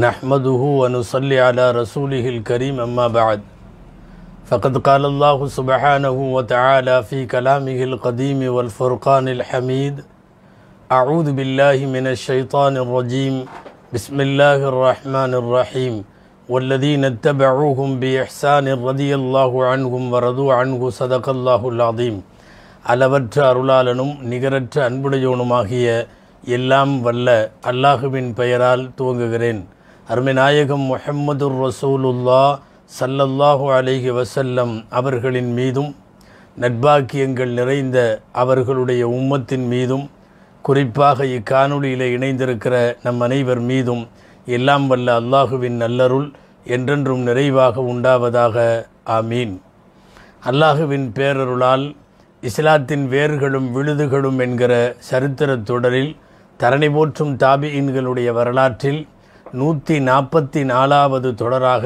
نحمده ونصلي على رسوله الكريم أما بعد فقد قال الله سبحانه وتعالى في كلامه القديم والفرقان الحميد أعوذ بالله من الشيطان الرجيم بسم الله الرحمن الرحيم والذين اتبعوهم بإحسان رضي الله عنهم ورضوا عنه صدق الله العظيم அளவற்ற அருளாளனும் நிகரற்ற அன்புடையவனுமாகிய எல்லாம் வல்ல அல்லாஹுவின் பெயரால் துவங்குகிறேன் அருமைநாயகம் முஹம்மது ரசூலுல்லா சல்லல்லாஹு அலிஹி வசல்லம் அவர்களின் மீதும் நட்பாக்கியங்கள் நிறைந்த அவர்களுடைய உம்மத்தின் மீதும் குறிப்பாக இக்காணொலியில் இணைந்திருக்கிற நம் அனைவர் மீதும் எல்லாம் வல்ல அல்லாஹுவின் நல்லருள் என்றென்றும் நிறைவாக உண்டாவதாக ஆமீன் அல்லாஹுவின் பேரருளால் இஸ்லாத்தின் வேர்களும் விழுதுகளும் என்கிற சரித்திர தொடரில் தரணி போற்றும் தாபியின்களுடைய வரலாற்றில் நூற்றி நாற்பத்தி நாலாவது தொடராக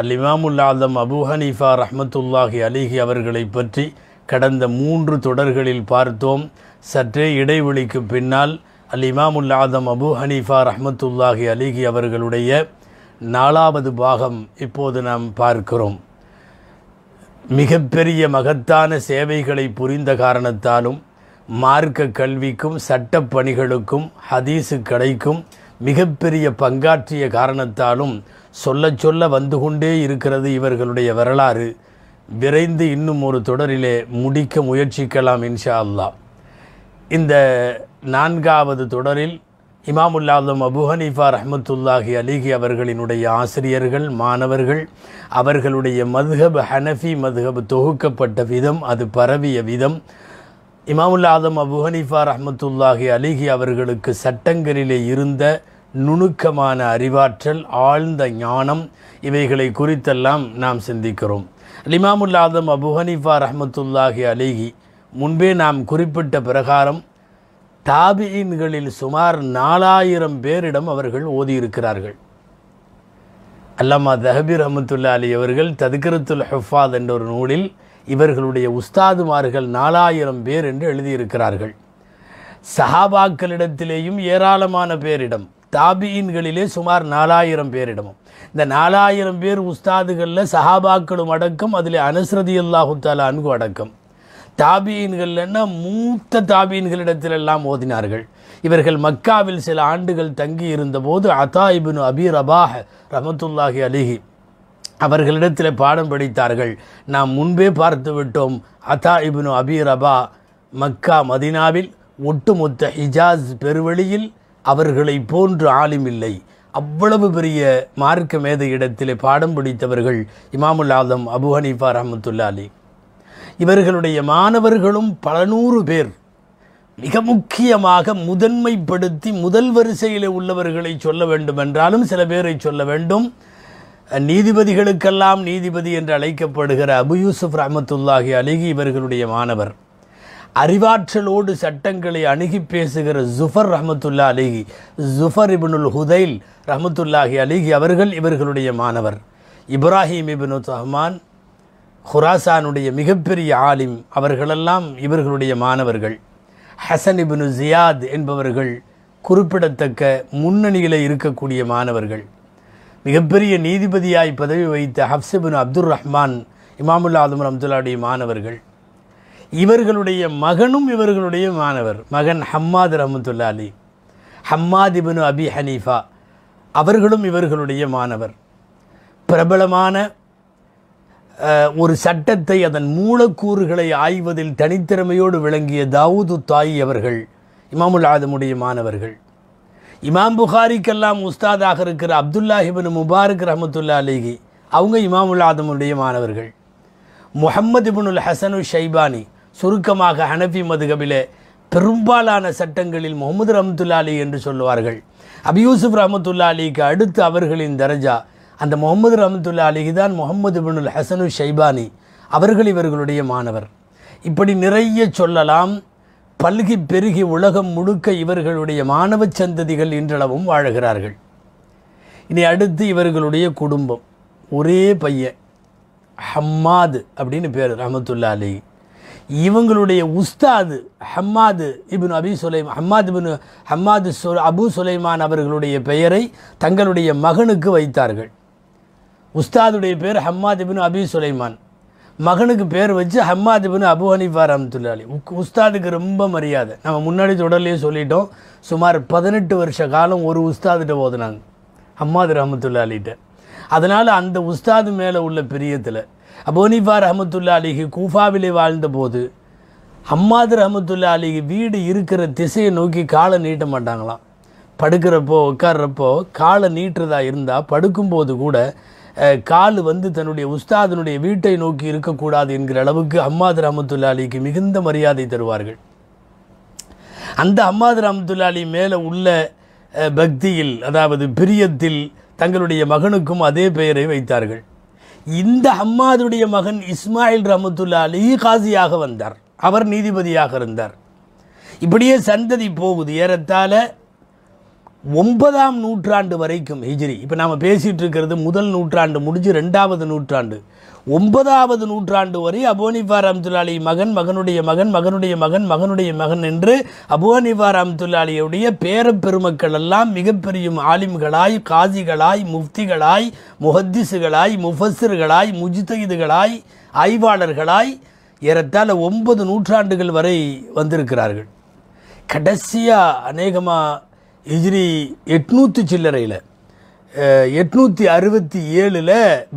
அல் இமாமுல் ஆதம் அபு ஹனீஃபா ரஹமத்துல்லாஹி அலிஹி அவர்களை பற்றி கடந்த மூன்று தொடர்களில் பார்த்தோம் சற்றே இடைவெளிக்கு பின்னால் அல் இமாமுல் ஆதம் அபு ஹனீஃபா ரஹமத்துல்லாஹி அலிஹி அவர்களுடைய நாலாவது பாகம் இப்போது நாம் பார்க்கிறோம் மிகப்பெரிய மகத்தான சேவைகளை புரிந்த காரணத்தாலும் மார்க்க கல்விக்கும் சட்டப்பணிகளுக்கும் ஹதீசு கடைக்கும் மிகப்பெரிய பங்காற்றிய காரணத்தாலும் சொல்ல சொல்ல வந்து கொண்டே இருக்கிறது இவர்களுடைய வரலாறு விரைந்து இன்னும் ஒரு தொடரிலே முடிக்க முயற்சிக்கலாம் இன்ஷா அல்லா இந்த நான்காவது தொடரில் இமாமுல்லாதம் அபு ஹனீஃபா ரஹமத்துல்லாஹி அலிஹி அவர்களினுடைய ஆசிரியர்கள் மாணவர்கள் அவர்களுடைய மதுஹப் ஹனஃபி மதுஹப் தொகுக்கப்பட்ட விதம் அது பரவிய விதம் இமாமுல் ஆதம் அபு ஹனீஃபா ரஹமத்துல்லாஹி அலிஹி அவர்களுக்கு சட்டங்களிலே இருந்த நுணுக்கமான அறிவாற்றல் ஆழ்ந்த ஞானம் இவைகளை குறித்தெல்லாம் நாம் சிந்திக்கிறோம் இமாமுல் ஆதம் அபு ஹனீஃபா ரஹமத்துல்லாஹி அலிஹி முன்பே நாம் குறிப்பிட்ட பிரகாரம் தாபியின்களில் சுமார் நாலாயிரம் பேரிடம் அவர்கள் ஓதியிருக்கிறார்கள் அல்லாமா தஹபீர் அஹமத்துல்லா அலி அவர்கள் ததுக்கரத்துல் ஹஃபாத் என்ற ஒரு நூலில் இவர்களுடைய உஸ்தாதுமார்கள் நாலாயிரம் பேர் என்று எழுதியிருக்கிறார்கள் சஹாபாக்களிடத்திலேயும் ஏராளமான பேரிடம் தாபியின்களிலே சுமார் நாலாயிரம் பேரிடமும் இந்த நாலாயிரம் பேர் உஸ்தாதுகளில் சஹாபாக்களும் அடக்கம் அதில் அனுசரதி அல்லாஹுத்தால அன்பு அடக்கம் தாபியின்கள்னா மூத்த தாபியின்களிடத்திலெல்லாம் ஓதினார்கள் இவர்கள் மக்காவில் சில ஆண்டுகள் தங்கி இருந்தபோது அதாயிபின் அபி ரபாஹ் ரஹமத்துல்லாஹி அலிஹி அவர்களிடத்தில் பாடம் படித்தார்கள் நாம் முன்பே பார்த்து விட்டோம் அதா இபுனு அபி ரபா மக்கா மதினாவில் ஒட்டுமொத்த ஹிஜாஸ் பெருவழியில் அவர்களை போன்று ஆளும் இல்லை அவ்வளவு பெரிய மார்க்க மேத இடத்திலே பாடம் பிடித்தவர்கள் இமாமுல் ஆதம் அபு ஹனீஃபா அலி இவர்களுடைய மாணவர்களும் பல நூறு பேர் மிக முக்கியமாக முதன்மைப்படுத்தி முதல் வரிசையில் உள்ளவர்களை சொல்ல வேண்டும் என்றாலும் சில பேரை சொல்ல வேண்டும் நீதிபதிகளுக்கெல்லாம் நீதிபதி என்று அழைக்கப்படுகிற அபு யூசுப் ரஹமத்துல்லாஹி அலிகி இவர்களுடைய மாணவர் அறிவாற்றலோடு சட்டங்களை அணுகி பேசுகிற ஜுஃபர் ரஹமத்துல்லா அலிகி ஜுஃபர் இபினுல் ஹுதைல் ரஹமத்துல்லாஹி அலிகி அவர்கள் இவர்களுடைய மாணவர் இப்ராஹிம் இபினு ரஹ்மான் ஹுராசானுடைய மிகப்பெரிய ஆலிம் அவர்களெல்லாம் இவர்களுடைய மாணவர்கள் ஹசன் இபினு ஜியாத் என்பவர்கள் குறிப்பிடத்தக்க முன்னணியில் இருக்கக்கூடிய மாணவர்கள் மிகப்பெரிய நீதிபதியாய் பதவி வகித்த ஹப்சபின் அப்துல் ரஹ்மான் இமாமுல்லா அதுமர் ரம்துல்லாவுடைய மாணவர்கள் இவர்களுடைய மகனும் இவர்களுடைய மாணவர் மகன் ஹம்மாத் ரஹமத்துல்லா அலி ஹம்மாத் அபி ஹனீஃபா அவர்களும் இவர்களுடைய மாணவர் பிரபலமான ஒரு சட்டத்தை அதன் மூலக்கூறுகளை ஆய்வதில் தனித்திறமையோடு விளங்கிய தாவூது தாய் அவர்கள் இமாமுல் ஆதமுடைய மாணவர்கள் இமாம் புகாரிக்கெல்லாம் உஸ்தாதாக இருக்கிற அப்துல்லாஹிபின் முபாரக் ரஹமத்துல்லா அலிகி அவங்க இமாமுல் ஆதமுடைய மாணவர்கள் முஹம்மது இபுனுல் ஹசனு ஷைபானி சுருக்கமாக ஹனஃபி மதுகபிலே பெரும்பாலான சட்டங்களில் முகமது ரஹமத்துல்லா அலி என்று சொல்லுவார்கள் அபியூசுப் ரஹமத்துல்லா அலிக்கு அடுத்து அவர்களின் தரஜா அந்த முகமது ரஹமத்துல்லா அலிகி தான் முகமது பினுல் ஹசனு ஷைபானி அவர்கள் இவர்களுடைய மாணவர் இப்படி நிறைய சொல்லலாம் பல்கி பெருகி உலகம் முழுக்க இவர்களுடைய மாணவ சந்ததிகள் இன்றளவும் வாழுகிறார்கள் இனி அடுத்து இவர்களுடைய குடும்பம் ஒரே பையன் ஹம்மாது அப்படின்னு பேர் ரஹமத்துல்லா அலி இவங்களுடைய உஸ்தாது Hammad ibn Abi Sulaim Hammad ibn Hammad சு அபு சுலைமான் அவர்களுடைய பெயரை தங்களுடைய மகனுக்கு வைத்தார்கள் உஸ்தாதுடைய பேர் ஹம்மாது இபின் அபி சுலைமான் மகனுக்கு பேர் வச்சு ஹம்மாத் பின் அபு ஹனீஃபா ரம்துல்லாலி உஸ்தாதுக்கு ரொம்ப மரியாதை நம்ம முன்னாடி தொடர்லேயே சொல்லிட்டோம் சுமார் பதினெட்டு வருஷ காலம் ஒரு உஸ்தாதுகிட்ட ஓதுனாங்க ஹம்மாத் ரஹமத்துல்லாலிகிட்ட அதனால் அந்த உஸ்தாது மேலே உள்ள பிரியத்தில் அபோனிஃபா ரஹமத்துல்லா அலிஹி கூஃபாவிலே வாழ்ந்தபோது ஹம்மாத் ரஹமத்துல்லா அலிஹி வீடு இருக்கிற திசையை நோக்கி காலை நீட்ட மாட்டாங்களாம் படுக்கிறப்போ உட்கார்றப்போ காலை நீட்டுறதா இருந்தால் படுக்கும்போது கூட கால் வந்து தன்னுடைய உஸ்தாதனுடைய வீட்டை நோக்கி இருக்கக்கூடாது என்கிற அளவுக்கு அம்மாது ரஹமத்துல்லா அலிக்கு மிகுந்த மரியாதை தருவார்கள் அந்த அம்மாது ரஹமத்துல்லா அலி மேலே உள்ள பக்தியில் அதாவது பிரியத்தில் தங்களுடைய மகனுக்கும் அதே பெயரை வைத்தார்கள் இந்த அம்மாதுடைய மகன் இஸ்மாயில் ரஹமத்துல்லா அலி காசியாக வந்தார் அவர் நீதிபதியாக இருந்தார் இப்படியே சந்ததி போகுது ஏறத்தாழ ஒன்பதாம் நூற்றாண்டு வரைக்கும் ஹிஜிரி இப்போ நாம் பேசிகிட்டு இருக்கிறது முதல் நூற்றாண்டு முடிஞ்சு ரெண்டாவது நூற்றாண்டு ஒன்பதாவது நூற்றாண்டு வரை அபோனிஃபார் ரம்துல்லாலி மகன் மகனுடைய மகன் மகனுடைய மகன் மகனுடைய மகன் என்று அபோனிஃபார் ரம்துல்லாலியுடைய பேர பெருமக்கள் எல்லாம் மிகப்பெரிய ஆலிம்களாய் காசிகளாய் முஃப்திகளாய் முஹத்திசுகளாய் முஃபஸர்களாய் முஜிதீதுகளாய் ஆய்வாளர்களாய் ஏறத்தாழ ஒன்பது நூற்றாண்டுகள் வரை வந்திருக்கிறார்கள் கடைசியாக அநேகமாக ஹிஜ்ரி எட்நூற்றி சில்லறையில் எட்நூற்றி அறுபத்தி ஏழில்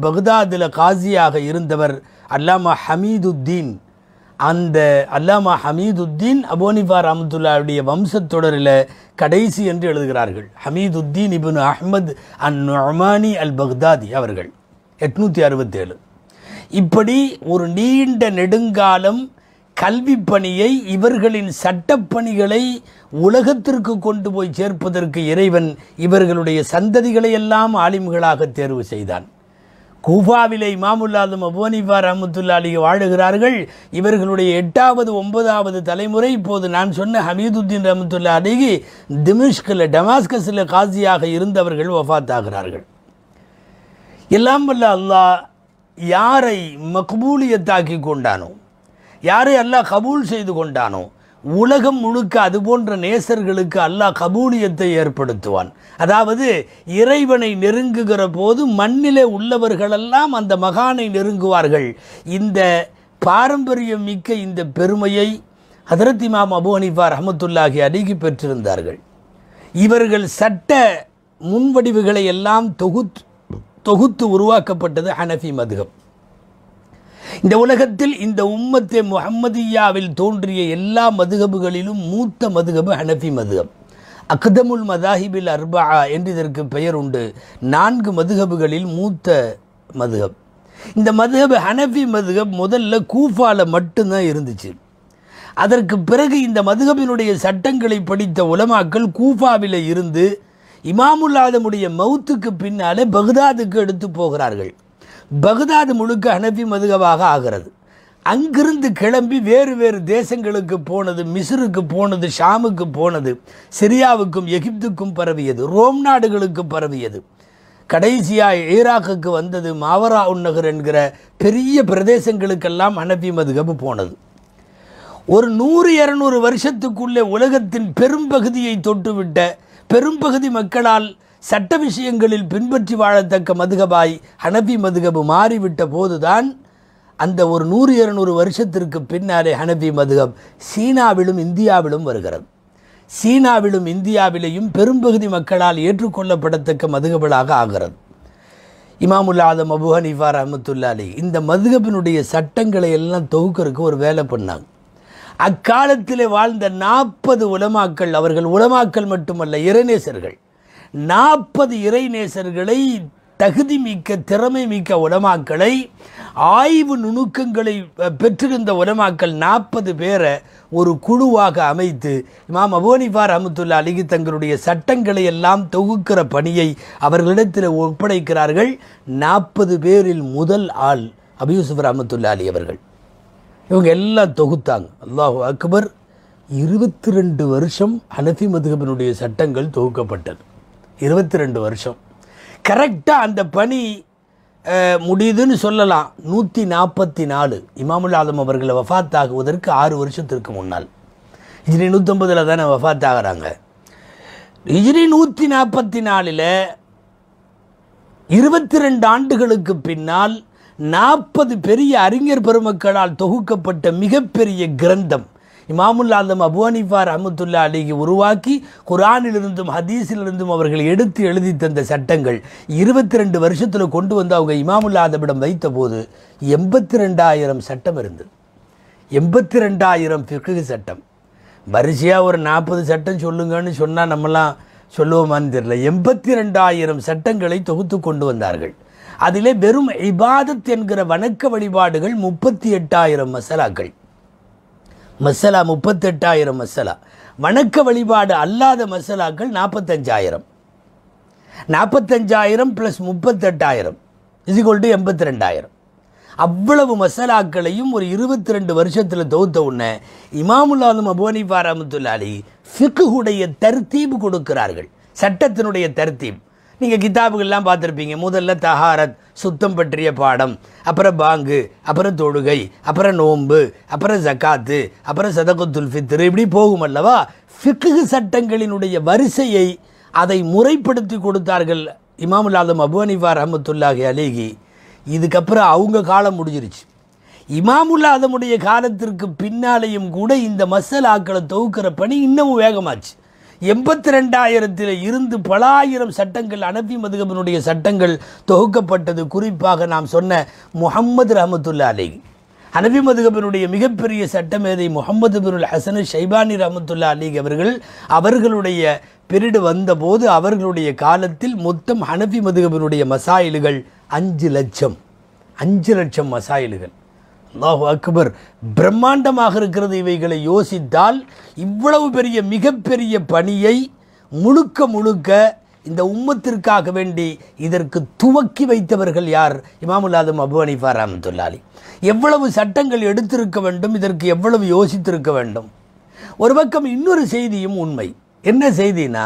பக்தாதில் காசியாக இருந்தவர் அல்லாமா ஹமீதுத்தீன் அந்த அல்லாமா ஹமீதுத்தீன் அபோனிஃபா ரஹமத்துல்லாவுடைய வம்சத்தொடரில் கடைசி என்று எழுதுகிறார்கள் Hamiduddin ibn Ahmad an Nomani al Baghdadi அவர்கள் எட்நூற்றி அறுபத்தேழு இப்படி ஒரு நீண்ட நெடுங்காலம் கல்வி பணியை இவர்களின் சட்டப்பணிகளை உலகத்திற்கு கொண்டு போய் சேர்ப்பதற்கு இறைவன் இவர்களுடைய சந்ததிகளை எல்லாம் ஆலிம்களாக தேர்வு செய்தான் கூஃபாவிலே இமாமுல்லாதும் அபோனிஃபார் அஹமத்துல்லா அலி வாழுகிறார்கள் இவர்களுடைய எட்டாவது ஒன்பதாவது தலைமுறை இப்போது நான் சொன்ன ஹமீதுத்தீன் ரஹமத்துல்லா அலிகி திமிஷ்கில் டமாஸ்கஸில் காசியாக இருந்தவர்கள் ஒஃபாத்தாகிறார்கள் எல்லாம் வல்ல அல்லாஹ் யாரை மக்பூலியத்தாக்கி கொண்டானோ யாரை அல்லாஹ் கபூல் செய்து கொண்டானோ உலகம் முழுக்க அது போன்ற நேசர்களுக்கு அல்லாஹ் கபூலியத்தை ஏற்படுத்துவான் அதாவது இறைவனை நெருங்குகிற போது மண்ணிலே உள்ளவர்களெல்லாம் அந்த மகானை நெருங்குவார்கள் இந்த பாரம்பரியம் மிக்க இந்த பெருமையை ஹதரத் இமாம் அபு ஹனிஃபா ரஹமத்துல்லாஹி அணுகி பெற்றிருந்தார்கள் இவர்கள் சட்ட முன்வடிவுகளை எல்லாம் தொகுத் தொகுத்து உருவாக்கப்பட்டது ஹனஃபி மதுகம் இந்த உலகத்தில் இந்த உம்மத்தே முஹம்மதியாவில் தோன்றிய எல்லா மதுகபுகளிலும் மூத்த மதுகபு ஹனஃபி மதுகப் அக்தமுல் மதாஹிபில் அர்பா என்று இதற்கு பெயர் உண்டு நான்கு மதுகபுகளில் மூத்த மதுகப் இந்த மதுகப் ஹனஃபி மதுகப் முதல்ல கூஃபாவில் மட்டும்தான் இருந்துச்சு அதற்கு பிறகு இந்த மதுகபினுடைய சட்டங்களை படித்த உலமாக்கள் கூஃபாவில் இருந்து இமாமுல்லாதமுடைய மவுத்துக்கு பின்னாலே பகுதாதுக்கு எடுத்து போகிறார்கள் பகுதாது முழுக்க அனுப்பி மதுகவாக ஆகிறது அங்கிருந்து கிளம்பி வேறு வேறு தேசங்களுக்கு போனது மிஸ்ருக்கு போனது ஷாமுக்கு போனது சிரியாவுக்கும் எகிப்துக்கும் பரவியது ரோம் நாடுகளுக்கு பரவியது கடைசியாக ஈராக்குக்கு வந்தது மாவரா உன்னகர் என்கிற பெரிய பிரதேசங்களுக்கெல்லாம் அனபி மதுகபு போனது ஒரு நூறு இரநூறு வருஷத்துக்குள்ளே உலகத்தின் பெரும்பகுதியை தொட்டுவிட்ட பெரும்பகுதி மக்களால் சட்ட விஷயங்களில் பின்பற்றி வாழத்தக்க மதுகபாய் ஹனபி மதுகபு மாறிவிட்ட போதுதான் அந்த ஒரு நூறு இருநூறு வருஷத்திற்கு பின்னாலே ஹனபி மதுகப் சீனாவிலும் இந்தியாவிலும் வருகிறது சீனாவிலும் இந்தியாவிலேயும் பெரும்பகுதி மக்களால் ஏற்றுக்கொள்ளப்படத்தக்க மதுகபலாக ஆகிறது இமாமுல் ஆதம் அபு ஹனீஃபா அலி இந்த மதுகபினுடைய சட்டங்களை எல்லாம் தொகுக்கிறதுக்கு ஒரு வேலை பண்ணாங்க அக்காலத்தில் வாழ்ந்த நாற்பது உலமாக்கள் அவர்கள் உலமாக்கள் மட்டுமல்ல இறைநேசர்கள் நாற்பது இறைநேசர்களை தகுதி மிக்க திறமை மிக்க உலமாக்களை ஆய்வு நுணுக்கங்களை பெற்றிருந்த உடமாக்கள் நாற்பது பேரை ஒரு குழுவாக அமைத்து இமாம் அபோனிஃபார் அமத்துல்லா அலிகி தங்களுடைய சட்டங்களை எல்லாம் தொகுக்கிற பணியை அவர்களிடத்தில் ஒப்படைக்கிறார்கள் நாற்பது பேரில் முதல் ஆள் அபியூசுப் ரஹமத்துல்லா அலி அவர்கள் இவங்க எல்லாம் தொகுத்தாங்க அல்லாஹு அக்பர் இருபத்தி ரெண்டு வருஷம் ஹனஃபி மதுகபனுடைய சட்டங்கள் தொகுக்கப்பட்டது இருபத்தி ரெண்டு வருஷம் கரெக்டாக அந்த பணி முடியுதுன்னு சொல்லலாம் நூற்றி நாற்பத்தி நாலு இமாமுல் ஆதம் அவர்களை வஃத் ஆகுவதற்கு ஆறு வருஷத்திற்கு முன்னால் ஹிஜ்ரி நூற்றம்பதில் தானே வஃத் ஆகிறாங்க ஹிஜ்ரி நூற்றி நாற்பத்தி நாலில் இருபத்தி ரெண்டு ஆண்டுகளுக்கு பின்னால் நாற்பது பெரிய அறிஞர் பெருமக்களால் தொகுக்கப்பட்ட மிகப்பெரிய கிரந்தம் இமாமுல் ஆலம் அபு அனிஃபா ரஹமத்துல்லா அலிக்கு உருவாக்கி குரானிலிருந்தும் ஹதீஸிலிருந்தும் அவர்கள் எடுத்து எழுதி தந்த சட்டங்கள் இருபத்தி ரெண்டு வருஷத்தில் கொண்டு வந்து அவங்க இமாமுல் ஆலமிடம் வைத்தபோது எண்பத்தி ரெண்டாயிரம் சட்டம் இருந்தது எண்பத்தி ரெண்டாயிரம் ஃபிக்கு சட்டம் வரிசையாக ஒரு நாற்பது சட்டம் சொல்லுங்கன்னு சொன்னால் நம்மலாம் சொல்லுவோமான்னு தெரியல எண்பத்தி ரெண்டாயிரம் சட்டங்களை தொகுத்து கொண்டு வந்தார்கள் அதிலே வெறும் இபாதத் என்கிற வணக்க வழிபாடுகள் முப்பத்தி எட்டாயிரம் மசாலாக்கள் மசாலா முப்பத்தெட்டாயிரம் மசாலா வணக்க வழிபாடு அல்லாத மசாலாக்கள் நாற்பத்தஞ்சாயிரம் நாற்பத்தஞ்சாயிரம் ப்ளஸ் முப்பத்தெட்டாயிரம் இசிகோல் டு எண்பத்தி ரெண்டாயிரம் அவ்வளவு மசாலாக்களையும் ஒரு இருபத்தி ரெண்டு வருஷத்தில் தொகுத்த உடனே இமாமுல்லாலும் அபோனி பாராமத்துல்லாலி ஃபிக்குடைய தர்த்தீபு கொடுக்கிறார்கள் சட்டத்தினுடைய தர்த்தீப் நீங்கள் கிதாபுகள்லாம் பார்த்துருப்பீங்க முதல்ல தஹாரத் சுத்தம் பற்றிய பாடம் அப்புறம் பாங்கு அப்புறம் தொழுகை அப்புறம் நோன்பு அப்புறம் ஜக்காத்து அப்புறம் சதகுத்துல் ஃபித்ரு இப்படி போகும் அல்லவா ஃபிக்கு சட்டங்களினுடைய வரிசையை அதை முறைப்படுத்தி கொடுத்தார்கள் இமாமுல் ஆலம் அபு அனிஃபா ரஹமத்துல்லாஹி அலிகி இதுக்கப்புறம் அவங்க காலம் முடிஞ்சிருச்சு இமாமுல்லா காலத்திற்கு பின்னாலேயும் கூட இந்த மசல் ஆக்களை தொகுக்கிற பணி இன்னமும் வேகமாச்சு எண்பத்தி ரெண்டாயிரத்தில் இருந்து பல ஆயிரம் சட்டங்கள் அனபி மதுகபனுடைய சட்டங்கள் தொகுக்கப்பட்டது குறிப்பாக நாம் சொன்ன முகம்மது ரஹமத்துல்லா அலி அனபி மதுகபனுடைய மிகப்பெரிய சட்டமேதை முகமது பின் ஹசனு ஷைபானி ரஹமத்துல்லா அலி அவர்கள் அவர்களுடைய பிரிடு வந்தபோது அவர்களுடைய காலத்தில் மொத்தம் அனபி மதுகபனுடைய மசாயில்கள் அஞ்சு லட்சம் அஞ்சு லட்சம் மசாயில்கள் அல்லாஹு அக்பர் பிரம்மாண்டமாக இருக்கிறது இவைகளை யோசித்தால் இவ்வளவு பெரிய மிகப்பெரிய பணியை முழுக்க முழுக்க இந்த உம்மத்திற்காக வேண்டி இதற்கு துவக்கி வைத்தவர்கள் யார் இமாமுல் ஆதம் அபு அனிஃபா ராமத்துல்லாலி எவ்வளவு சட்டங்கள் எடுத்திருக்க வேண்டும் இதற்கு எவ்வளவு யோசித்திருக்க வேண்டும் ஒரு பக்கம் இன்னொரு செய்தியும் உண்மை என்ன செய்தினா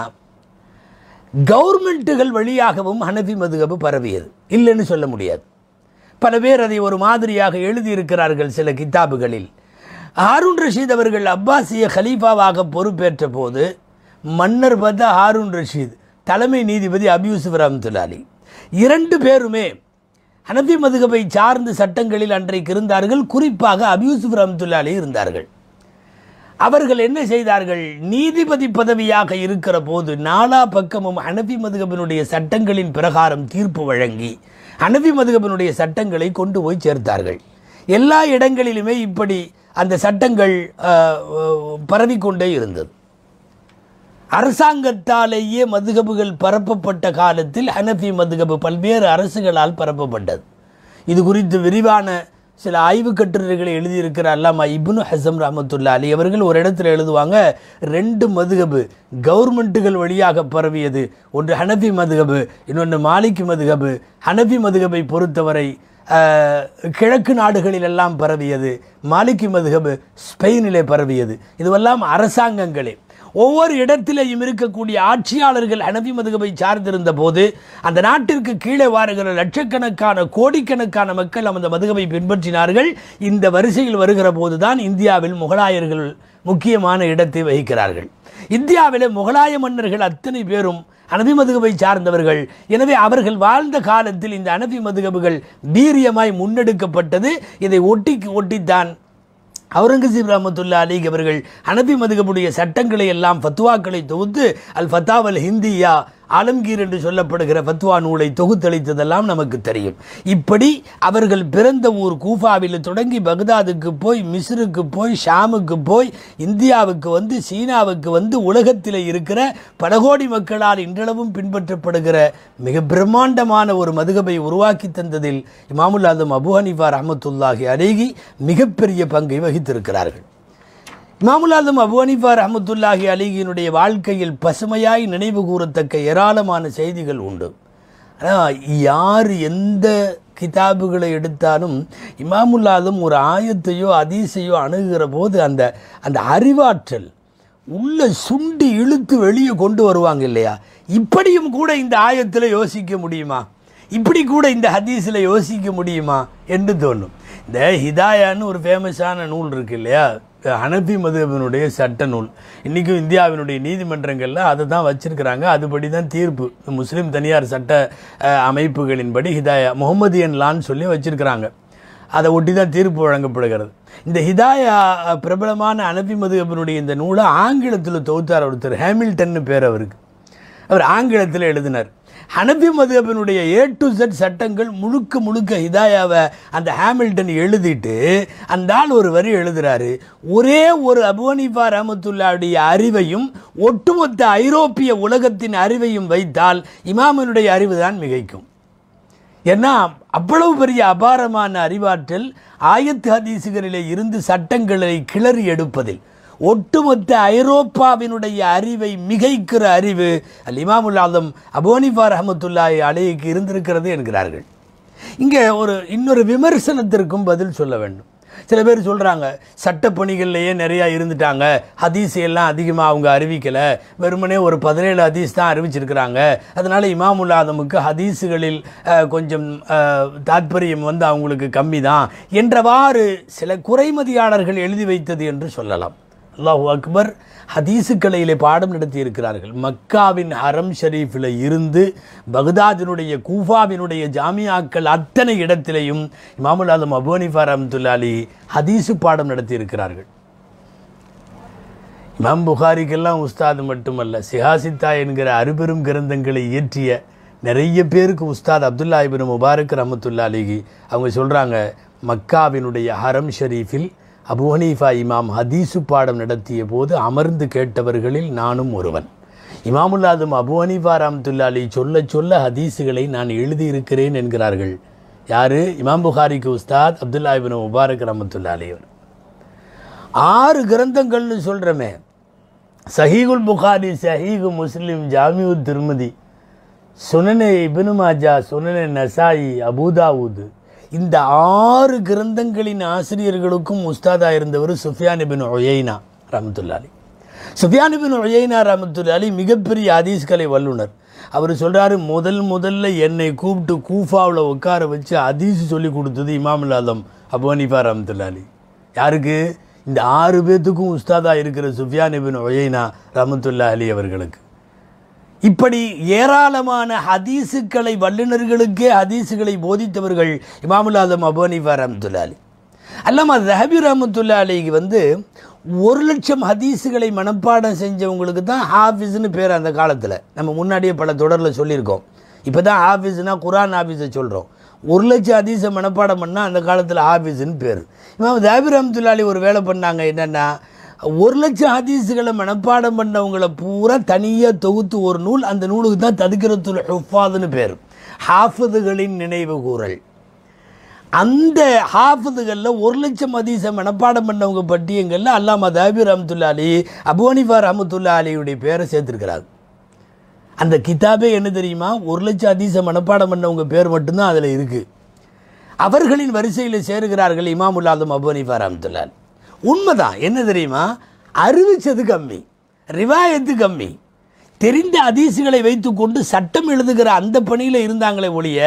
கவர்மெண்ட்டுகள் வழியாகவும் ஹனஃபி மதுகபு பரவியது இல்லைன்னு சொல்ல முடியாது பல பேர் அதை ஒரு மாதிரியாக எழுதியிருக்கிறார்கள் சில கித்தாபுகளில் ஹாரூன் ரஷீத் அவர்கள் அப்பாசிய ஹலீஃபாவாக பொறுப்பேற்ற போது மன்னர் பார்த்தா ஹாரூன் ரஷீத் தலைமை நீதிபதி அபியூசுப் ரஹமத்துல்லாலி இரண்டு பேருமே ஹனபி மதுகபை சார்ந்த சட்டங்களில் அன்றைக்கு இருந்தார்கள் குறிப்பாக அபியூசுப் ரஹமத்துல்லாலி இருந்தார்கள் அவர்கள் என்ன செய்தார்கள் நீதிபதி பதவியாக இருக்கிற போது நாலா பக்கமும் ஹனபி மதுகபினுடைய சட்டங்களின் பிரகாரம் தீர்ப்பு வழங்கி அனபி மதுகபனுடைய சட்டங்களை கொண்டு போய் சேர்த்தார்கள் எல்லா இடங்களிலுமே இப்படி அந்த சட்டங்கள் பரவிக்கொண்டே இருந்தது அரசாங்கத்தாலேயே மதுகபுகள் பரப்பப்பட்ட காலத்தில் ஹனஃபி மதுகபு பல்வேறு அரசுகளால் பரப்பப்பட்டது இது குறித்து விரிவான சில ஆய்வு கட்டுரைகளை எழுதியிருக்கிற அல்லாமா இபுனு ஹசம் ரஹமத்துல்லா அலி அவர்கள் ஒரு இடத்துல எழுதுவாங்க ரெண்டு மதுகபு கவர்மெண்ட்டுகள் வழியாக பரவியது ஒன்று ஹனபி மதுகபு இன்னொன்று மாலிக் மதுகபு ஹனபி மதுகபை பொறுத்தவரை கிழக்கு நாடுகளில் எல்லாம் பரவியது மாலிக்கி மதுகபு ஸ்பெயினிலே பரவியது இதுவெல்லாம் அரசாங்கங்களே ஒவ்வொரு இடத்திலேயும் இருக்கக்கூடிய ஆட்சியாளர்கள் அனபி மதுகபை சார்ந்திருந்த போது அந்த நாட்டிற்கு கீழே வாருகிற லட்சக்கணக்கான கோடிக்கணக்கான மக்கள் அந்த மதுகபை பின்பற்றினார்கள் இந்த வரிசையில் வருகிற போதுதான் இந்தியாவில் முகலாயர்கள் முக்கியமான இடத்தை வகிக்கிறார்கள் இந்தியாவில் முகலாய மன்னர்கள் அத்தனை பேரும் அனபி மதுகபை சார்ந்தவர்கள் எனவே அவர்கள் வாழ்ந்த காலத்தில் இந்த அனபி மதுகபுகள் வீரியமாய் முன்னெடுக்கப்பட்டது இதை ஒட்டிக்கு ஒட்டித்தான் அவுரங்கசீப் ரஹமத்துல்லா அலிக் அவர்கள் அனபி மதுகபுடைய சட்டங்களை எல்லாம் ஃபத்துவாக்களை தொகுத்து அல் ஃபத்தாவல் ஹிந்தியா ஆலம்கீர் என்று சொல்லப்படுகிற பத்வா நூலை தொகுத்தளித்ததெல்லாம் நமக்கு தெரியும் இப்படி அவர்கள் பிறந்த ஊர் கூஃபாவில் தொடங்கி பக்தாதுக்கு போய் மிஸ்ருக்கு போய் ஷாமுக்கு போய் இந்தியாவுக்கு வந்து சீனாவுக்கு வந்து உலகத்தில் இருக்கிற கோடி மக்களால் இன்றளவும் பின்பற்றப்படுகிற மிக பிரம்மாண்டமான ஒரு மதுகபை உருவாக்கி தந்ததில் இமாமுல்லாதம் அபு ஹனிஃபா ரஹமத்துல்லாஹி அருகி மிகப்பெரிய பங்கை வகித்திருக்கிறார்கள் மாமுலாதம் அபுவனிஃபா ரஹமத்துல்லாஹி அலிகினுடைய வாழ்க்கையில் பசுமையாய் நினைவு கூறத்தக்க ஏராளமான செய்திகள் உண்டு ஆனால் யார் எந்த கிதாபுகளை எடுத்தாலும் இமாமுல்லாதும் ஒரு ஆயத்தையோ அதிசையோ அணுகிற போது அந்த அந்த அறிவாற்றல் உள்ள சுண்டி இழுத்து வெளியே கொண்டு வருவாங்க இல்லையா இப்படியும் கூட இந்த ஆயத்தில் யோசிக்க முடியுமா இப்படி கூட இந்த ஹதீஸில் யோசிக்க முடியுமா என்று தோணும் இந்த ஹிதாயான்னு ஒரு ஃபேமஸான நூல் இருக்கு இல்லையா அனபி மதுபனுடைய சட்ட நூல் இன்றைக்கும் இந்தியாவினுடைய நீதிமன்றங்களில் அதை தான் வச்சுருக்கிறாங்க அதுபடி தான் தீர்ப்பு முஸ்லீம் தனியார் சட்ட அமைப்புகளின்படி ஹிதாயா முகமதியன் லான்னு சொல்லி வச்சுருக்கிறாங்க அதை ஒட்டி தான் தீர்ப்பு வழங்கப்படுகிறது இந்த ஹிதாயா பிரபலமான அனபி மதுகபனுடைய இந்த நூலை ஆங்கிலத்தில் தொகுத்தார் ஒருத்தர் ஹேமில்டன்னு பேர் அவருக்கு அவர் ஆங்கிலத்தில் எழுதினார் ஹனபி மதுகபினுடைய ஏ டு செட் சட்டங்கள் முழுக்க முழுக்க ஹிதாயாவை அந்த ஹேமில்டன் எழுதிட்டு அந்த ஆள் ஒரு வரி எழுதுகிறாரு ஒரே ஒரு அபுவனிஃபா ரஹமத்துல்லாவுடைய அறிவையும் ஒட்டுமொத்த ஐரோப்பிய உலகத்தின் அறிவையும் வைத்தால் இமாமனுடைய அறிவு தான் மிகைக்கும் ஏன்னா அவ்வளவு பெரிய அபாரமான அறிவாற்றல் ஆயத்து ஹதீசுகளிலே இருந்து சட்டங்களை கிளறி எடுப்பதில் ஒட்டுமொத்த ஐரோப்பாவினுடைய அறிவை மிகைக்கிற அறிவு அல் இமாமுல் ஆதம் அபோனிஃபார் அஹமத்துல்லாய் அலைக்கு இருந்திருக்கிறது என்கிறார்கள் இங்கே ஒரு இன்னொரு விமர்சனத்திற்கும் பதில் சொல்ல வேண்டும் சில பேர் சொல்கிறாங்க சட்டப்பணிகள்லையே நிறையா இருந்துட்டாங்க ஹதீஸ் எல்லாம் அதிகமாக அவங்க அறிவிக்கலை வெறுமனே ஒரு பதினேழு ஹதீஸ் தான் அறிவிச்சிருக்கிறாங்க அதனால் இமாமுல் ஆதமுக்கு ஹதீஸுகளில் கொஞ்சம் தாத்பரியம் வந்து அவங்களுக்கு கம்மி தான் என்றவாறு சில குறைமதியாளர்கள் எழுதி வைத்தது என்று சொல்லலாம் அல்லாஹூ அக்பர் ஹதீஸு கலையிலே பாடம் நடத்தியிருக்கிறார்கள் மக்காவின் ஹரம் ஷரீஃபில் இருந்து பக்தாதினுடைய கூஃபாவினுடைய ஜாமியாக்கள் அத்தனை இடத்திலையும் இமாமுல் ஆலம் அபோனிஃபா ரஹமத்துல்லா அலி ஹதீஸு பாடம் நடத்தியிருக்கிறார்கள் இமாம் புகாரிக்கெல்லாம் உஸ்தாது மட்டுமல்ல சிஹாசித்தா என்கிற அறுபெரும் கிரந்தங்களை இயற்றிய நிறைய பேருக்கு உஸ்தாத் அப்துல்லாஹிபின் முபாரக் ரஹமத்துல்லா அலிகி அவங்க சொல்கிறாங்க மக்காவினுடைய ஹரம் ஷரீஃபில் அபு ஹனீஃபா இமாம் ஹதீசு பாடம் நடத்திய போது அமர்ந்து கேட்டவர்களில் நானும் ஒருவன் இமாமுல்லாதும் அபு ஹனீஃபா ராம்துல்லாலி சொல்ல சொல்ல ஹதீஸுகளை நான் எழுதியிருக்கிறேன் என்கிறார்கள் யாரு இமாம் புகாரிக்கு உஸ்தாத் அப்துல்லா இபின் முபாரக் ரமத்துல்லாலி அவர் ஆறு கிரந்தங்கள்னு சொல்கிறோமே சஹீகுல் புகாரி சஹீகு முஸ்லீம் ஜாமியுல் திருமதி சுனனே இபின் மாஜா சுனனே நசாயி அபுதாவூது இந்த ஆறு கிரந்தங்களின் ஆசிரியர்களுக்கும் உஸ்தாதா இருந்தவர் சுஃபியானிபின் ஒயைனா ரமத்துல்லாலி சுஃபியானிபின் ஒயைனா ரமத்துல்லாலி மிகப்பெரிய அதீஸ்கலை வல்லுனர் அவர் சொல்கிறாரு முதல் முதல்ல என்னை கூப்பிட்டு கூஃபாவில் உட்கார வச்சு அதீஸ் சொல்லி கொடுத்தது இமாமுல் இல்லாதம் அபோனிஃபா ரமத்துல்லாலி யாருக்கு இந்த ஆறு பேர்த்துக்கும் உஸ்தாதா இருக்கிற சுஃபியானிபின் ஒயைனா ரமத்துல்லா அலி அவர்களுக்கு இப்படி ஏராளமான ஹதீசுக்களை வல்லுநர்களுக்கே ஹதீசுகளை போதித்தவர்கள் இமாமுல் ஆலம் அபோனிஃபா ரஹமத்துல்லாலி அல்லாம ரஹபி ரஹமத்துல்லாலிக்கு வந்து ஒரு லட்சம் ஹதீஸுகளை மனப்பாடம் செஞ்சவங்களுக்கு தான் ஹாஃபிஸ்னு பேர் அந்த காலத்தில் நம்ம முன்னாடியே பல தொடரில் சொல்லியிருக்கோம் இப்போ தான் ஆஃபீஸ்னால் குரான் ஆஃபீஸை சொல்கிறோம் ஒரு லட்சம் அதிச மனப்பாடம் பண்ணால் அந்த காலத்தில் ஆஃபீஸுன்னு பேர் இமாம் ஜாபிர் அஹமதுல்லாலி ஒரு வேலை பண்ணாங்க என்னென்னா ஒரு லட்சம் ஹதீஸுகளை மனப்பாடம் பண்ணவங்களை பூரா தனியாக தொகுத்து ஒரு நூல் அந்த நூலுக்கு தான் ததுக்கிறத்துல ஹுஃபாதுன்னு பேர் ஹாஃபதுகளின் நினைவு கூறல் அந்த ஹாஃபதுகளில் ஒரு லட்சம் ஹதீஸை மனப்பாடம் பண்ணவங்க பட்டியங்களில் அல்லாமா தாபி ரஹமத்துல்லா அலி அபுவனிஃபா ரஹமத்துல்லா அலியுடைய பேரை சேர்த்துருக்கிறாங்க அந்த கிதாபே என்ன தெரியுமா ஒரு லட்சம் ஹதீஸை மனப்பாடம் பண்ணவங்க பேர் மட்டும்தான் அதில் இருக்குது அவர்களின் வரிசையில் சேருகிறார்கள் இமாமுல்லாதம் அபுவனிஃபா ரஹமத்துல்லா அலி உண்மைதான் என்ன தெரியுமா அறிவித்தது கம்மி ரிவாயத்து கம்மி தெரிந்த அதீசுகளை வைத்துக்கொண்டு சட்டம் எழுதுகிற அந்த பணியில் இருந்தாங்களே ஒழிய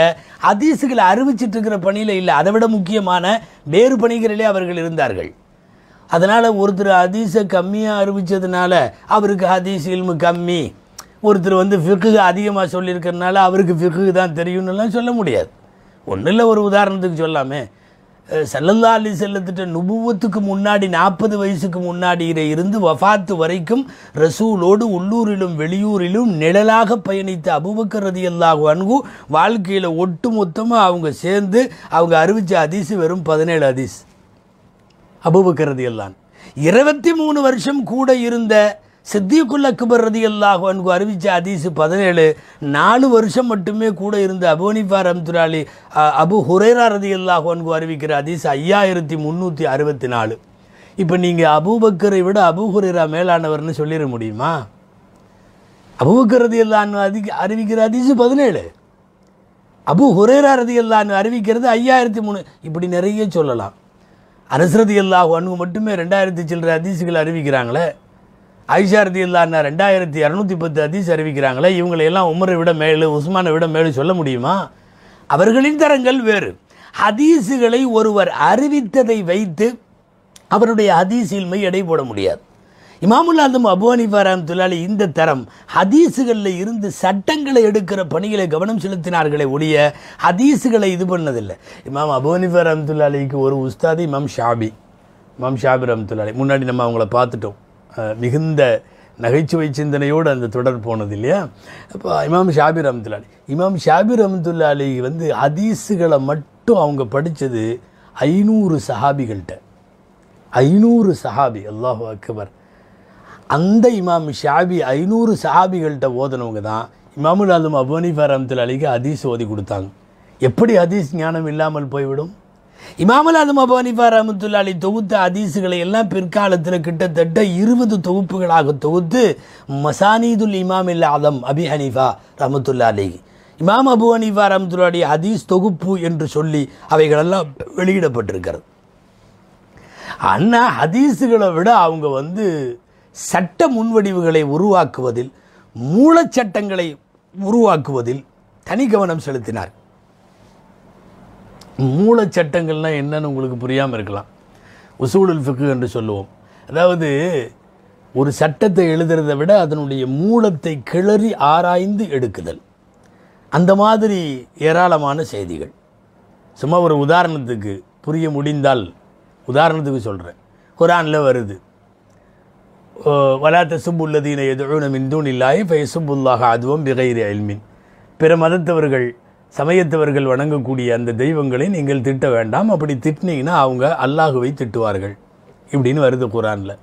அதீசுகளை அறிவிச்சிட்டு இருக்கிற பணியில் இல்லை அதை விட முக்கியமான வேறு பணிகளிலே அவர்கள் இருந்தார்கள் அதனால் ஒருத்தர் அதீசை கம்மியாக அறிவித்ததுனால அவருக்கு அதீஸ் இல்மு கம்மி ஒருத்தர் வந்து ஃபிக்கு அதிகமாக சொல்லியிருக்கிறதுனால அவருக்கு ஃபிக்கு தான் தெரியும்னுலாம் சொல்ல முடியாது ஒன்றும் இல்லை ஒரு உதாரணத்துக்கு சொல்லாமே செல்லல்லா அலி செல்லத்திட்ட நுபுவத்துக்கு முன்னாடி நாற்பது வயசுக்கு முன்னாடி இருந்து வஃபாத்து வரைக்கும் ரசூலோடு உள்ளூரிலும் வெளியூரிலும் நிழலாக பயணித்த அபுபக்கர் ரதி அல்லாஹ் அன்கு வாழ்க்கையில் ஒட்டு அவங்க சேர்ந்து அவங்க அறிவித்த அதிசு வெறும் பதினேழு அதிஸ் அபுபக்கர் ரதி அல்லான் இருபத்தி மூணு வருஷம் கூட இருந்த சித்திகுல்ல அக்பர் ரதி அல்லாஹோ அன்பு அறிவித்த அதிசு பதினேழு நாலு வருஷம் மட்டுமே கூட இருந்த அபோனிஃபா ரம்துராலி அபு ஹுரேரா ரதி அல்லாஹோ அன்பு அறிவிக்கிற அதிசு ஐயாயிரத்தி முந்நூற்றி அறுபத்தி நாலு இப்போ நீங்கள் அபூபக்கரை விட அபு ஹுரேரா மேலானவர்னு சொல்லிட முடியுமா அபூபக்கர் ரதி அல்லான்னு அதி அறிவிக்கிற அதிசு பதினேழு அபு ஹுரேரா ரதி அல்லான்னு அறிவிக்கிறது ஐயாயிரத்தி மூணு இப்படி நிறைய சொல்லலாம் அரசரதி அல்லாஹோ அன்பு மட்டுமே ரெண்டாயிரத்தி சில்லற அதிசுகள் அறிவிக்கிறாங்களே ஐஷா ரதி இல்லாண்ணா ரெண்டாயிரத்தி இரநூத்தி பத்து அதிசி அறிவிக்கிறாங்களே இவங்களையெல்லாம் உமரை விட மேலு உஸ்மானை விட மேலு சொல்ல முடியுமா அவர்களின் தரங்கள் வேறு ஹதீஸுகளை ஒருவர் அறிவித்ததை வைத்து அவருடைய ஹதீஸின்மை எடை போட முடியாது இமாமுல் ஆதம் அபு ஹனிஃபா ரஹமத்துல்லாலி இந்த தரம் ஹதீஸுகளில் இருந்து சட்டங்களை எடுக்கிற பணிகளை கவனம் செலுத்தினார்களே ஒழிய ஹதீஸுகளை இது பண்ணதில்லை இமாம் அபு ஹனிஃபா ரஹமத்துல்லாலிக்கு ஒரு உஸ்தாது இமாம் ஷாபி இமாம் ஷாபி ரஹமத்துல்லாலி முன்னாடி நம்ம அவங்கள பார்த்துட்டோம் மிகுந்த நகைச்சுவை சிந்தனையோடு அந்த தொடர் போனது இல்லையா அப்போ இமாம் ஷாபிர் அஹமதுல்லாலி இமாம் ஷாபிர் அஹமதுல்லாலி வந்து ஹதீஸுகளை மட்டும் அவங்க படித்தது ஐநூறு சஹாபிகள்கிட்ட ஐநூறு சஹாபி அல்லாஹு அக்பர் அந்த இமாம் ஷாபி ஐநூறு சஹாபிகள்கிட்ட ஓதனவங்க தான் இமாமுல் அலும் அபோனிஃபார் ரஹமத்துல் அலிக்கு ஹதீஸ் ஓதி கொடுத்தாங்க எப்படி ஹதீஸ் ஞானம் இல்லாமல் போய்விடும் இமாமல் அது அபு அனிஃபா தொகுத்த அதீசுகளை எல்லாம் பிற்காலத்தில் கிட்டத்தட்ட இருபது தொகுப்புகளாக தொகுத்து மசானீதுல் இமாம் இல்ல அதம் அபி ஹனீஃபா ரஹமத்துல்லாலி இமாம் அபு ஹனீஃபா ரஹமத்துல்லாலி ஹதீஸ் தொகுப்பு என்று சொல்லி அவைகளெல்லாம் வெளியிடப்பட்டிருக்கிறது அண்ணா ஹதீஸுகளை விட அவங்க வந்து சட்ட முன்வடிவுகளை உருவாக்குவதில் மூலச்சட்டங்களை உருவாக்குவதில் தனி கவனம் செலுத்தினார் மூலச்சட்டங்கள்னால் என்னன்னு உங்களுக்கு புரியாமல் இருக்கலாம் உசூலுல் ஃபிக்கு என்று சொல்லுவோம் அதாவது ஒரு சட்டத்தை எழுதுறதை விட அதனுடைய மூலத்தை கிளறி ஆராய்ந்து எடுக்குதல் அந்த மாதிரி ஏராளமான செய்திகள் சும்மா ஒரு உதாரணத்துக்கு புரிய முடிந்தால் உதாரணத்துக்கு சொல்கிறேன் குரானில் வருது வலாத்த சுப்புல்லதீன எதுவும் இந்தூன் இல்லாய் ஃபை சுப்புல்லாக அதுவும் பிகைரி அல்மின் பிற மதத்தவர்கள் சமயத்தவர்கள் வணங்கக்கூடிய அந்த தெய்வங்களை நீங்கள் திட்ட வேண்டாம் அப்படி திட்டினீங்கன்னா அவங்க அல்லாஹுவை திட்டுவார்கள் இப்படின்னு வருது குரானில்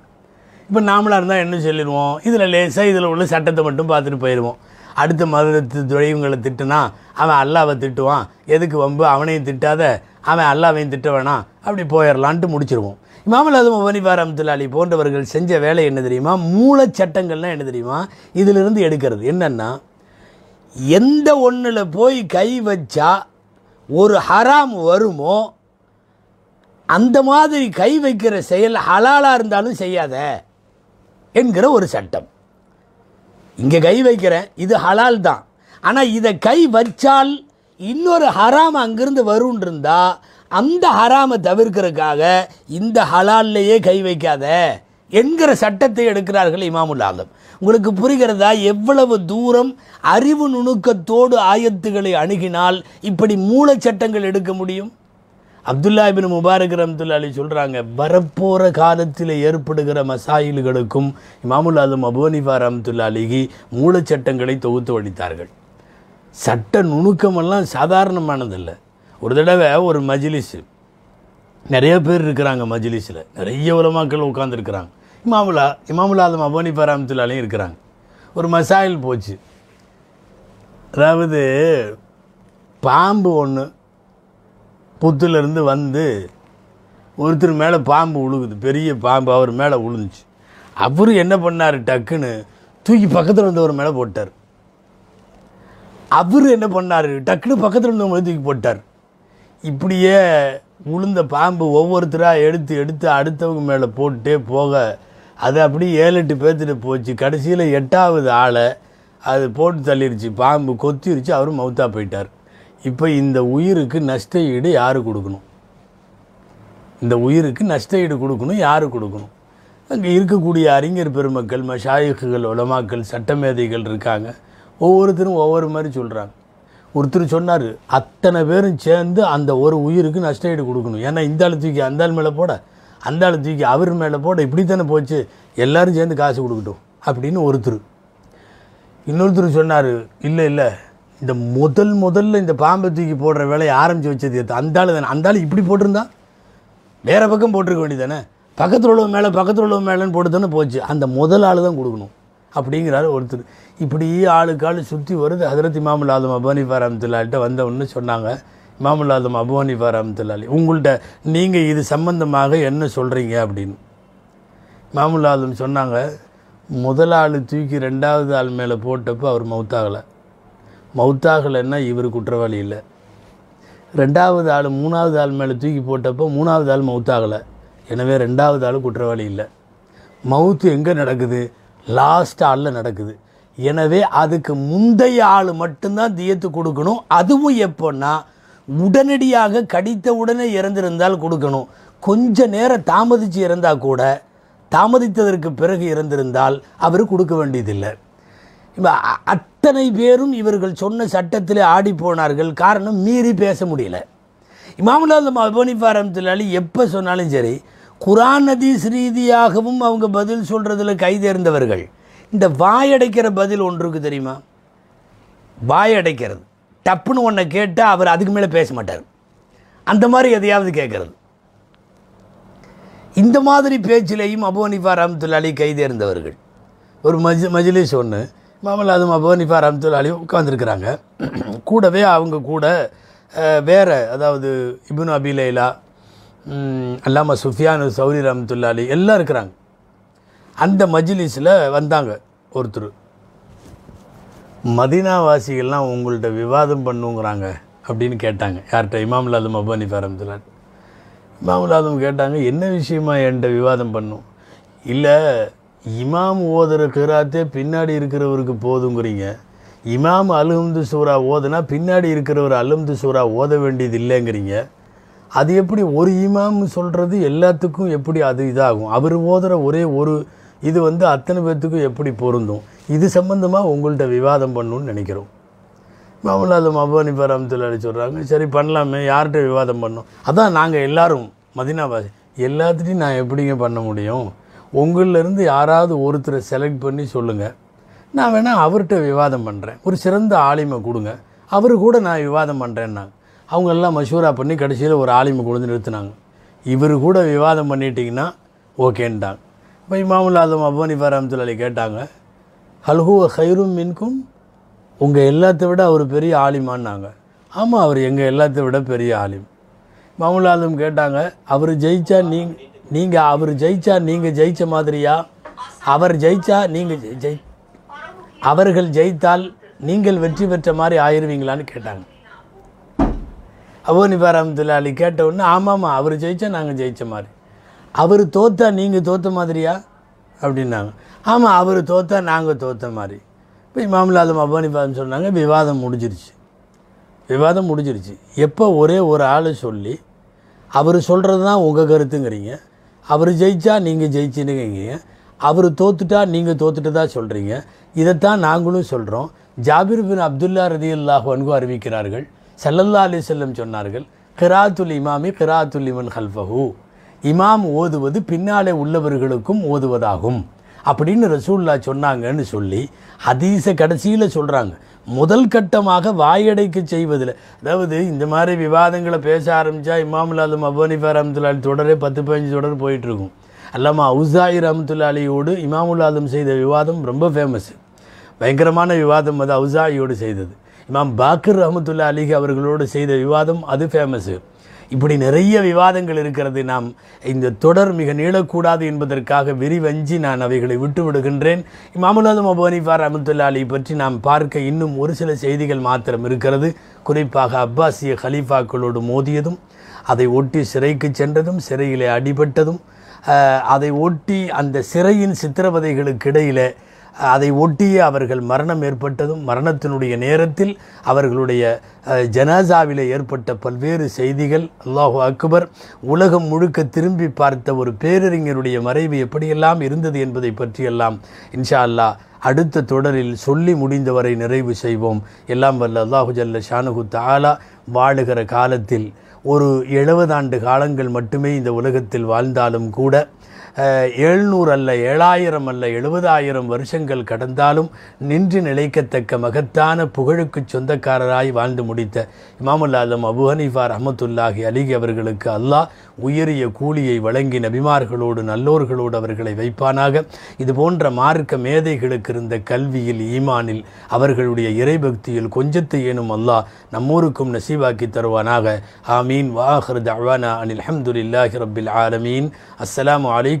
இப்போ நாமளாக இருந்தால் என்ன சொல்லிடுவோம் இதில் லேசாக இதில் உள்ள சட்டத்தை மட்டும் பார்த்துட்டு போயிடுவோம் அடுத்த மதத்து துறைவங்களை திட்டுனா அவன் அல்லாவை திட்டுவான் எதுக்கு வம்பு அவனையும் திட்டாத அவன் அல்லாவையும் திட்ட வேணாம் அப்படி போயிடலான்ட்டு முடிச்சிருவோம் இமாமல் அது அம்துல் அலி போன்றவர்கள் செஞ்ச வேலை என்ன தெரியுமா மூல சட்டங்கள்லாம் என்ன தெரியுமா இதிலிருந்து எடுக்கிறது என்னென்னா எந்த ஒன்றில் போய் கை வச்சா ஒரு ஹராம் வருமோ அந்த மாதிரி கை வைக்கிற செயல் ஹலாலாக இருந்தாலும் செய்யாத என்கிற ஒரு சட்டம் இங்கே கை வைக்கிறேன் இது ஹலால் தான் ஆனால் இதை கை வச்சால் இன்னொரு ஹராம் அங்கேருந்து வரும்னு இருந்தால் அந்த ஹராமை தவிர்க்கிறதுக்காக இந்த ஹலால்லையே கை வைக்காத என்கிற சட்டத்தை எடுக்கிறார்கள் இமாமுல் ஆலம் உங்களுக்கு புரிகிறதா எவ்வளவு தூரம் அறிவு நுணுக்கத்தோடு ஆயத்துகளை அணுகினால் இப்படி மூல சட்டங்கள் எடுக்க முடியும் அப்துல்லா பின் முபாரக் ரம்துல்லா அலி சொல்கிறாங்க வரப்போகிற காலத்தில் ஏற்படுகிற மசாயில்களுக்கும் இமாமுல் ஆலம் அபோனிஃபா ரம்துல்லா அலிகி மூலச்சட்டங்களை தொகுத்து வழித்தார்கள் சட்ட நுணுக்கமெல்லாம் சாதாரணமானதில்லை ஒரு தடவை ஒரு மஜிலிஸு நிறைய பேர் இருக்கிறாங்க மஜிலிஸில் நிறைய உலமாக்கள் உட்காந்துருக்கிறாங்க இமாமுலா இமாமுல் ஆலம் அபோனி பராமத்துலாலையும் இருக்கிறாங்க ஒரு மசாயில் போச்சு அதாவது பாம்பு ஒன்று புத்துலேருந்து வந்து ஒருத்தர் மேலே பாம்பு உழுகுது பெரிய பாம்பு அவர் மேலே உழுந்துச்சு அவரும் என்ன பண்ணார் டக்குன்னு தூக்கி பக்கத்தில் இருந்தவர் மேலே போட்டார் அவர் என்ன பண்ணார் டக்குன்னு பக்கத்தில் இருந்தவங்க தூக்கி போட்டார் இப்படியே உளுந்த பாம்பு ஒவ்வொருத்தராக எடுத்து எடுத்து அடுத்தவங்க மேலே போட்டே போக அது அப்படி ஏழு எட்டு பேர்த்துட்டு போச்சு கடைசியில் எட்டாவது ஆளை அது போட்டு தள்ளிருச்சு பாம்பு கொத்திருச்சு அவர் மவுத்தா போயிட்டார் இப்போ இந்த உயிருக்கு நஷ்ட ஈடு யார் கொடுக்கணும் இந்த உயிருக்கு நஷ்ட ஈடு கொடுக்கணும் யார் கொடுக்கணும் அங்கே இருக்கக்கூடிய அறிஞர் பெருமக்கள் மஷாயிக்குகள் உலமாக்கள் சட்டமேதைகள் இருக்காங்க ஒவ்வொருத்தரும் ஒவ்வொரு மாதிரி சொல்கிறாங்க ஒருத்தர் சொன்னார் அத்தனை பேரும் சேர்ந்து அந்த ஒரு உயிருக்கு நஷ்ட ஈடு கொடுக்கணும் ஏன்னா இந்த ஆள் தூக்கி அந்த மேலே போட அந்த ஆள் தூக்கி அவர் மேலே போட இப்படி தானே போச்சு எல்லோரும் சேர்ந்து காசு கொடுக்கட்டும் அப்படின்னு ஒருத்தர் இன்னொருத்தர் சொன்னார் இல்லை இல்லை இந்த முதல் முதல்ல இந்த பாம்பை தூக்கி போடுற வேலையை ஆரம்பித்து வச்சது அந்த ஆள் தானே அந்த ஆள் இப்படி போட்டிருந்தா வேறு பக்கம் போட்டிருக்க வேண்டியதானே பக்கத்தில் உள்ளவன் மேலே பக்கத்தில் உள்ளவன் மேலேன்னு போட்டு தானே போச்சு அந்த முதல் ஆள் தான் கொடுக்கணும் அப்படிங்கிறாரு ஒருத்தர் இப்படி ஆளுக்கு ஆள் சுற்றி வருது ஹதரத் இமாமுல் மபானி அபானி பாரமத்துல்லாட்ட வந்தவொன்னு சொன்னாங்க மாமல்லாதம் ஆதம் அபு ஹனிஃபா உங்கள்கிட்ட நீங்கள் இது சம்பந்தமாக என்ன சொல்கிறீங்க அப்படின்னு இமாமுல் ஆதம் சொன்னாங்க முதல் ஆள் தூக்கி ரெண்டாவது ஆள் மேலே போட்டப்போ அவர் மவுத்தாகலை மவுத்தாகலைன்னா இவர் குற்றவாளி இல்லை ரெண்டாவது ஆள் மூணாவது ஆள் மேலே தூக்கி போட்டப்போ மூணாவது ஆள் மவுத்தாகலை எனவே ரெண்டாவது ஆள் குற்றவாளி இல்லை மவுத்து எங்கே நடக்குது லாஸ்ட் ஆளில் நடக்குது எனவே அதுக்கு முந்தைய ஆள் மட்டும்தான் தியத்து கொடுக்கணும் அதுவும் எப்போன்னா உடனடியாக கடித்த உடனே இறந்திருந்தால் கொடுக்கணும் கொஞ்ச நேரம் தாமதித்து இறந்தால் கூட தாமதித்ததற்கு பிறகு இறந்திருந்தால் அவர் கொடுக்க வேண்டியதில்லை இப்போ அத்தனை பேரும் இவர்கள் சொன்ன சட்டத்தில் ஆடி போனார்கள் காரணம் மீறி பேச முடியல இமாமுல்லா அந்த அபனிஃபாரம் எப்போ சொன்னாலும் சரி குரான் நதீஸ் ரீதியாகவும் அவங்க பதில் சொல்கிறதுல கைதேர்ந்தவர்கள் இந்த வாயடைக்கிற பதில் ஒன்றுக்கு தெரியுமா வாயடைக்கிறது டப்புன்னு ஒன்றை கேட்டால் அவர் அதுக்கு மேலே பேச மாட்டார் அந்த மாதிரி எதையாவது கேட்குறது இந்த மாதிரி பேச்சிலேயும் அபோனிஃபா ரஹமத்துல்லா அலி கைது இருந்தவர்கள் ஒரு மஜ் மஜிலிஸ் ஒன்று மாமல் அதுவும் அபோனிஃபா ரஹமத்துல்லா அலி உட்காந்துருக்குறாங்க கூடவே அவங்க கூட வேறு அதாவது இபுன் அபி லைலா அல்லாமல் சுஃபியானு சௌரி ரஹமத்துல்லா அலி எல்லாம் இருக்கிறாங்க அந்த மஜ்லிஸில் வந்தாங்க ஒருத்தர் மதினாவாசிகள்லாம் உங்கள்கிட்ட விவாதம் பண்ணுங்கிறாங்க அப்படின்னு கேட்டாங்க யார்கிட்ட இமாம் இல்லாதம் அப்பானி ஃபேரம்துலான் இமாம் இல்லாதம் கேட்டாங்க என்ன விஷயமா என்கிட்ட விவாதம் பண்ணும் இல்லை இமாம் ஓதுகிற கிராத்தே பின்னாடி இருக்கிறவருக்கு போதுங்கிறீங்க இமாம் அலுந்து சூறா ஓதுனா பின்னாடி இருக்கிறவர் அலும்து சூறா ஓத வேண்டியது இல்லைங்கிறீங்க அது எப்படி ஒரு இமாம் சொல்கிறது எல்லாத்துக்கும் எப்படி அது இதாகும் அவர் ஓதுகிற ஒரே ஒரு இது வந்து அத்தனை பேர்த்துக்கும் எப்படி பொருந்தும் இது சம்மந்தமாக உங்கள்கிட்ட விவாதம் பண்ணணும்னு நினைக்கிறோம் மாமல்லா அது பராமத்தில் அடிச்சு சொல்கிறாங்க சரி பண்ணலாமே யார்கிட்ட விவாதம் பண்ணோம் அதான் நாங்கள் எல்லோரும் மதினாபாசி எல்லாத்துட்டையும் நான் எப்படிங்க பண்ண முடியும் உங்களிலேருந்து யாராவது ஒருத்தரை செலக்ட் பண்ணி சொல்லுங்கள் நான் வேணால் அவர்கிட்ட விவாதம் பண்ணுறேன் ஒரு சிறந்த ஆலிமை கொடுங்க அவரு கூட நான் விவாதம் பண்ணுறேன்னாங்க அவங்கெல்லாம் மஷூரா பண்ணி கடைசியில் ஒரு ஆலிமை கொண்டு நிறுத்தினாங்க இவர் கூட விவாதம் பண்ணிட்டிங்கன்னா ஓகேன்ட்டாங்க இப்போ இமாமுல் ஆலம் பராமத்தில் கேட்டாங்க ஹல்ஹுவ ஹைரும் மின்கும் உங்கள் எல்லாத்தை விட அவர் பெரிய ஆலிமான்னாங்க ஆமாம் அவர் எங்கள் எல்லாத்தை விட பெரிய ஆலிம் மாமுல் கேட்டாங்க அவர் ஜெயிச்சா நீங் நீங்கள் அவர் ஜெயிச்சா நீங்கள் ஜெயித்த மாதிரியா அவர் ஜெயிச்சா நீங்கள் ஜெய் அவர்கள் ஜெயித்தால் நீங்கள் வெற்றி பெற்ற மாதிரி ஆயிடுவீங்களான்னு கேட்டாங்க அவோனிபா ரஹமத்துல்லா அலி கேட்ட உடனே ஆமாம்மா அவர் ஜெயித்தா நாங்கள் ஜெயித்த மாதிரி அவர் தோத்தா நீங்கள் தோற்ற மாதிரியா அப்படின்னாங்க ஆமாம் அவர் தோற்றா நாங்கள் தோற்ற மாதிரி இப்போ இமாமுல்லாலும் அபானிபான்னு சொன்னாங்க விவாதம் முடிஞ்சிருச்சு விவாதம் முடிஞ்சிருச்சு எப்போ ஒரே ஒரு ஆள் சொல்லி அவர் சொல்கிறது தான் உங்கள் கருத்துங்கிறீங்க அவர் ஜெயித்தா நீங்கள் ஜெயிச்சுன்னுங்க அவர் தோத்துட்டா நீங்கள் தோத்துட்டு தான் சொல்கிறீங்க இதைத்தான் நாங்களும் சொல்கிறோம் ஜாபிர் பின் அப்துல்லா ரதி அல்லாஹ் அன்கு அறிவிக்கிறார்கள் சல்லல்லா அலி செல்லம் சொன்னார்கள் கிராத்துல் இமாமி கிராத்துல் இமன் ஹல்ஃபஹூ இமாம் ஓதுவது பின்னாலே உள்ளவர்களுக்கும் ஓதுவதாகும் அப்படின்னு ரசூல்லா சொன்னாங்கன்னு சொல்லி அதீச கடைசியில் சொல்கிறாங்க முதல் கட்டமாக வாயடைக்கு செய்வதில் அதாவது இந்த மாதிரி விவாதங்களை பேச ஆரம்பித்தா இமாம் அலம் அபோனிஃபா ரஹமத்துல்லாலி தொடரே பத்து பதினஞ்சு தொடர் போயிட்டுருக்கும் அல்லாமா உசாயி ரஹமத்துல்லாலியோடு இமாமுல் ஆலம் செய்த விவாதம் ரொம்ப ஃபேமஸ் பயங்கரமான விவாதம் அது அவுசாயியோடு செய்தது இமாம் பாக்கர் ரஹமத்துல்லா அலிஹி அவர்களோடு செய்த விவாதம் அது ஃபேமஸு இப்படி நிறைய விவாதங்கள் இருக்கிறது நாம் இந்த தொடர் மிக நீளக்கூடாது என்பதற்காக விரிவஞ்சி நான் அவைகளை விட்டு விடுகின்றேன் இமாமுலாதும் அபோனிஃபார் அமுத்துல்லா அலி பற்றி நாம் பார்க்க இன்னும் ஒரு சில செய்திகள் மாத்திரம் இருக்கிறது குறிப்பாக அப்பாசிய ஹலீஃபாக்களோடு மோதியதும் அதை ஒட்டி சிறைக்கு சென்றதும் சிறையிலே அடிபட்டதும் அதை ஒட்டி அந்த சிறையின் சித்திரவதைகளுக்கு இடையிலே அதை ஒட்டியே அவர்கள் மரணம் ஏற்பட்டதும் மரணத்தினுடைய நேரத்தில் அவர்களுடைய ஜனாசாவில் ஏற்பட்ட பல்வேறு செய்திகள் அல்லாஹு அக்பர் உலகம் முழுக்க திரும்பி பார்த்த ஒரு பேரறிஞருடைய மறைவு எப்படியெல்லாம் இருந்தது என்பதை பற்றியெல்லாம் இன்ஷா அல்லா அடுத்த தொடரில் சொல்லி முடிந்தவரை நிறைவு செய்வோம் எல்லாம் வல்ல அல்லாஹு ஜல்ல ஷானுகு தாலா வாழுகிற காலத்தில் ஒரு எழுபதாண்டு காலங்கள் மட்டுமே இந்த உலகத்தில் வாழ்ந்தாலும் கூட ஏழ்நூறு அல்ல ஏழாயிரம் அல்ல எழுபதாயிரம் வருஷங்கள் கடந்தாலும் நின்று நிலைக்கத்தக்க மகத்தான புகழுக்கு சொந்தக்காரராய் வாழ்ந்து முடித்த இமாமுல் ஆலம் அபு ஹனீஃபார் அஹமத்துல்லாஹி அலிகி அவர்களுக்கு அல்லாஹ் உயரிய கூலியை வழங்கி நபிமார்களோடு நல்லோர்களோடு அவர்களை வைப்பானாக இது போன்ற மார்க்க மேதைகளுக்கு இருந்த கல்வியில் ஈமானில் அவர்களுடைய இறைபக்தியில் கொஞ்சத்து ஏனும் அல்லாஹ் நம்மூருக்கும் நசீவாக்கி தருவானாக ஆமீன் வாஹர் தவானா அனில் அஹமதுல்லாஹி ரபில் ஆலமீன் அஸ்லாம் அலிக்